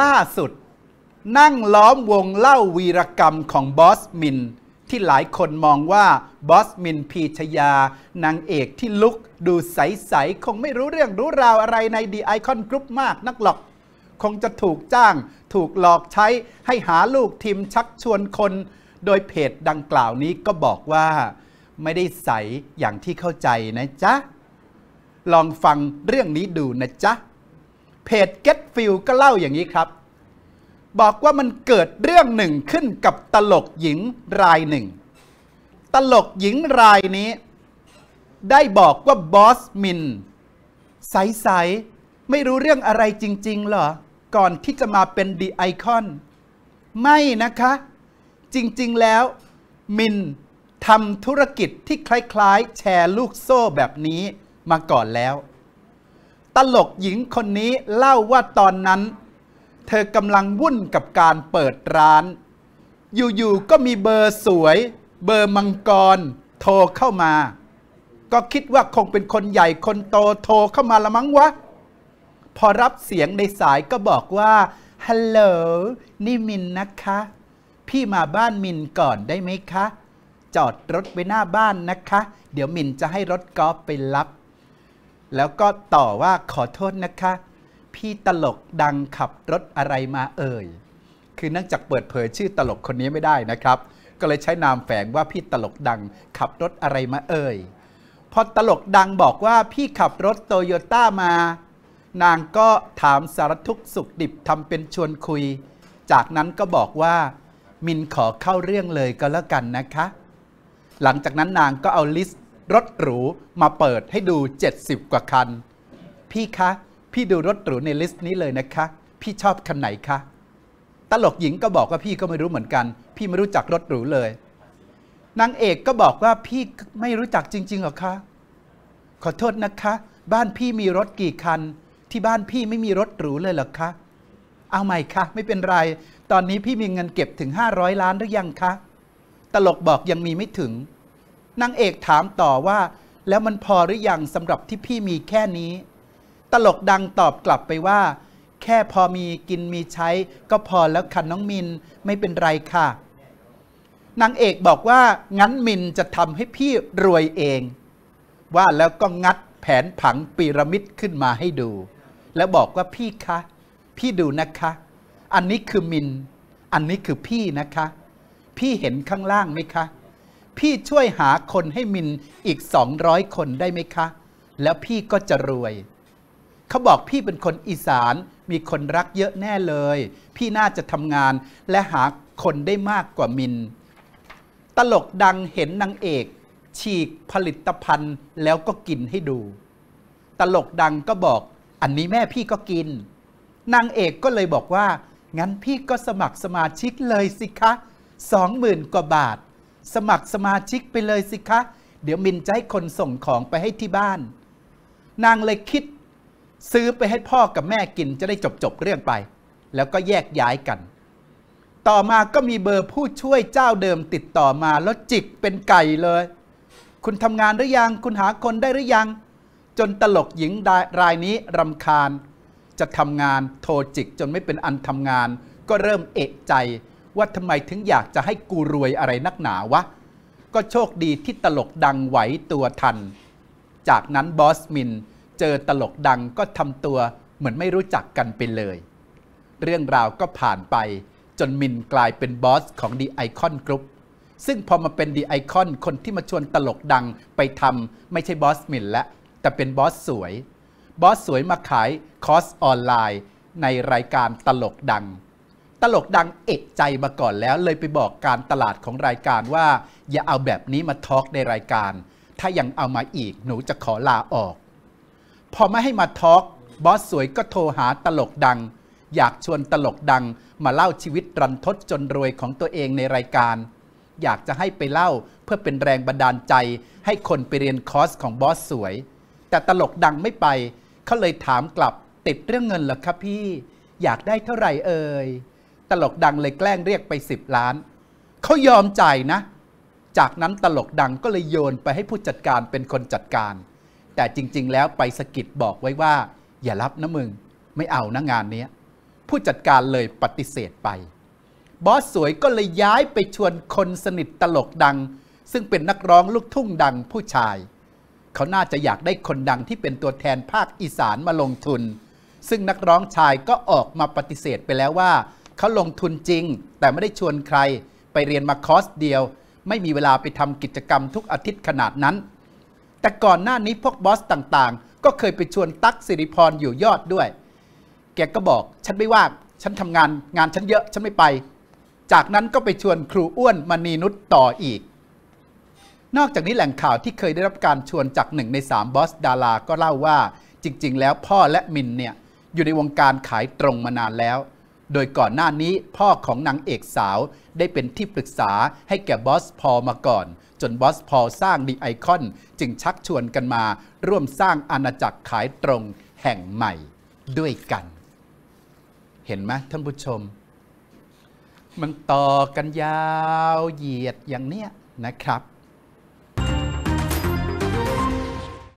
ล่าสุด นั่งล้อมวงเล่าวีรกรรมของบอสมิน ที่หลายคนมองว่าบอสมินพีชยา นางเอกที่ลุกดูใส ๆ คงไม่รู้เรื่องรู้ราวอะไรในดีไอคอนกรุ๊ปมากนักหรอก คงจะถูกจ้างถูกหลอกใช้ให้หาลูกทีมชักชวนคน โดยเพจดังกล่าวนี้ก็บอกว่า ไม่ได้ใสอย่างที่เข้าใจนะจ๊ะ ลองฟังเรื่องนี้ดูนะจ๊ะเพจ Get f i e l ก็เล่าอย่างนี้ครับ บอกว่ามันเกิดเรื่องหนึ่งขึ้นกับตลกหญิงรายหนึ่ง ตลกหญิงรายนี้ ได้บอกว่าบอสมินใส ๆ ไม่รู้เรื่องอะไรจริงๆหรอ ก่อนที่จะมาเป็นดีไอคอน ไม่นะคะ จริงๆแล้วมินทำธุรกิจที่คล้าย ๆ แชร์ลูกโซ่แบบนี้มาก่อนแล้วตลกหญิงคนนี้เล่าว่าตอนนั้น เธอกำลังวุ่นกับการเปิดร้าน อยู่ๆก็มีเบอร์สวย เบอร์มังกร โทรเข้ามา ก็คิดว่าคงเป็นคนใหญ่คนโตโทรเข้ามาละมั้งวะ พอรับเสียงในสายก็บอกว่าฮัลโหลนี่มินนะคะ พี่มาบ้านมินก่อนได้ไหมคะ จอดรถไว้หน้าบ้านนะคะ เดี๋ยวมินจะให้รถกอล์ฟไปรับแล้วก็ต่อว่าขอโทษนะคะ พี่ตลกดังขับรถอะไรมาเอ่ยคือเนื่องจากเปิดเผยชื่อตลกคนนี้ไม่ได้นะครับ ก็เลยใช้นามแฝงว่าพี่ตลกดังขับรถอะไรมาเอ่ยพอตลกดังบอกว่าพี่ขับรถโตโยต้ามา นางก็ถามสารทุกสุขดิบทำเป็นชวนคุย จากนั้นก็บอกว่า มินขอเข้าเรื่องเลยก็แล้วกันนะคะ หลังจากนั้นนางก็เอาลิสต์รถหรูมาเปิดให้ดู 70 กว่าคัน พี่คะ พี่ดูรถหรูในลิสต์นี้เลยนะคะ พี่ชอบคันไหนคะ ตลกหญิงก็บอกว่าพี่ก็ไม่รู้เหมือนกัน พี่ไม่รู้จักรถหรูเลยนางเอกก็บอกว่าพี่ไม่รู้จักจริงๆหรอคะขอโทษนะคะ บ้านพี่มีรถกี่คัน ที่บ้านพี่ไม่มีรถหรูเลยหรอคะ เอาใหม่คะ ไม่เป็นไร ตอนนี้พี่มีเงินเก็บถึง500ล้านหรือยังคะตลกบอกยังมีไม่ถึงนางเอกถามต่อว่า แล้วมันพอหรือยังสำหรับที่พี่มีแค่นี้ ตลกดังตอบกลับไปว่า แค่พอมีกินมีใช้ก็พอแล้วค่ะน้องมินไม่เป็นไรค่ะนางเอกบอกว่างั้นมินจะทำให้พี่รวยเอง ว่าแล้วก็งัดแผนผังปีระมิดขึ้นมาให้ดู แล้วบอกว่าพี่คะพี่ดูนะคะ อันนี้คือมิน อันนี้คือพี่นะคะ พี่เห็นข้างล่างไหมคะพี่ช่วยหาคนให้มินอีก 200 คนได้ไหมคะ แล้วพี่ก็จะรวย เขาบอกพี่เป็นคนอีสานมีคนรักเยอะแน่เลย พี่น่าจะทำงานและหาคนได้มากกว่ามิน ตลกดังเห็นนางเอก ฉีกผลิตภัณฑ์แล้วก็กินให้ดู ตลกดังก็บอกอันนี้แม่พี่ก็กิน นางเอกก็เลยบอกว่า งั้นพี่ก็สมัครสมาชิกเลยสิคะสองหมื่นกว่าบาทสมัครสมาชิกไปเลยสิคะ เดี๋ยวมินจะให้คนส่งของไปให้ที่บ้าน นางเลยคิดซื้อไปให้พ่อกับแม่กินจะได้จบจบเรื่องไป แล้วก็แยกย้ายกัน ต่อมาก็มีเบอร์ผู้ช่วยเจ้าเดิมติดต่อมาแล้วจิกเป็นไก่เลย คุณทำงานหรือยังคุณหาคนได้หรือยัง จนตลกหญิงรายนี้รำคาญ จะทำงานโทรจิกจนไม่เป็นอันทำงาน ก็เริ่มเอะใจว่าทำไมถึงอยากจะให้กูรวยอะไรนักหนาวะ ก็โชคดีที่ตลกดังไหวตัวทัน จากนั้นบอสมินเจอตลกดังก็ทำตัวเหมือนไม่รู้จักกันไปเลย เรื่องราวก็ผ่านไป จนมินกลายเป็นบอส ของดีไอคอนกรุ๊ปซึ่งพอมาเป็นดีไอคอนคนที่มาชวนตลกดังไปทำไม่ใช่บอสมินและแต่เป็นบอสสวย บอสสวยมาขายคอร์สออนไลน์ในรายการตลกดังตลกดังเอกใจมา ก่อนแล้วเลยไปบอกการตลาดของรายการว่าอย่าเอาแบบนี้มาทอล์กในรายการ ถ้ายังเอามาอีกหนูจะขอลาออก พอไม่ให้มาทอล์กบอสสวยก็โทรหาตลกดัง อยากชวนตลกดังมาเล่าชีวิตรันทดจนรวยของตัวเองในรายการ อยากจะให้ไปเล่าเพื่อเป็นแรงบันดาลใจให้คนไปเรียนคอร์สของบอสสวย แต่ตลกดังไม่ไปเขาเลยถามกลับติดเรื่องเงินเหรอครับพี่ อยากได้เท่าไหร่เอ่ยตลกดังเลยแกล้งเรียกไป 10 ล้าน เขายอมจ่ายนะ จากนั้นตลกดังก็เลยโยนไปให้ผู้จัดการเป็นคนจัดการ แต่จริงๆ แล้วไปสกิดบอกไว้ว่า อย่ารับนะมึง ไม่เอานะงานนี้ ผู้จัดการเลยปฏิเสธไป บอสสวยก็เลยย้ายไปชวนคนสนิทตลกดัง ซึ่งเป็นนักร้องลูกทุ่งดังผู้ชาย เขาน่าจะอยากได้คนดังที่เป็นตัวแทนภาคอีสานมาลงทุน ซึ่งนักร้องชายก็ออกมาปฏิเสธไปแล้วว่าเขาลงทุนจริง แต่ไม่ได้ชวนใครไปเรียนมาคอร์สเดียว ไม่มีเวลาไปทำกิจกรรมทุกอาทิตย์ขนาดนั้น แต่ก่อนหน้านี้พวกบอสต่างๆ ก็เคยไปชวนตั๊กสิริพรอยู่ยอดด้วยแกก็บอกฉันไม่ว่าฉันทำงานงานฉันเยอะฉันไม่ไป จากนั้นก็ไปชวนครูอ้วนมณีนุชต่ออีก นอกจากนี้แหล่งข่าวที่เคยได้รับการชวนจากหนึ่งในสามบอสดารา ก็เล่าว่าจริง ๆ แล้วพ่อและมินเนี่ยอยู่ในวงการขายตรงมานานแล้วโดยก่อนหน้านี้พ่อของนางเอกสาวได้เป็นที่ปรึกษาให้แก่บอสพอมาก่อน จนบอสพอสร้างดีไอคอน จึงชักชวนกันมา ร่วมสร้างอาณาจักรขายตรงแห่งใหม่ด้วยกัน เห็นไหมท่านผู้ชม มันต่อกันยาวเหยียดอย่างเนี้ยนะครับ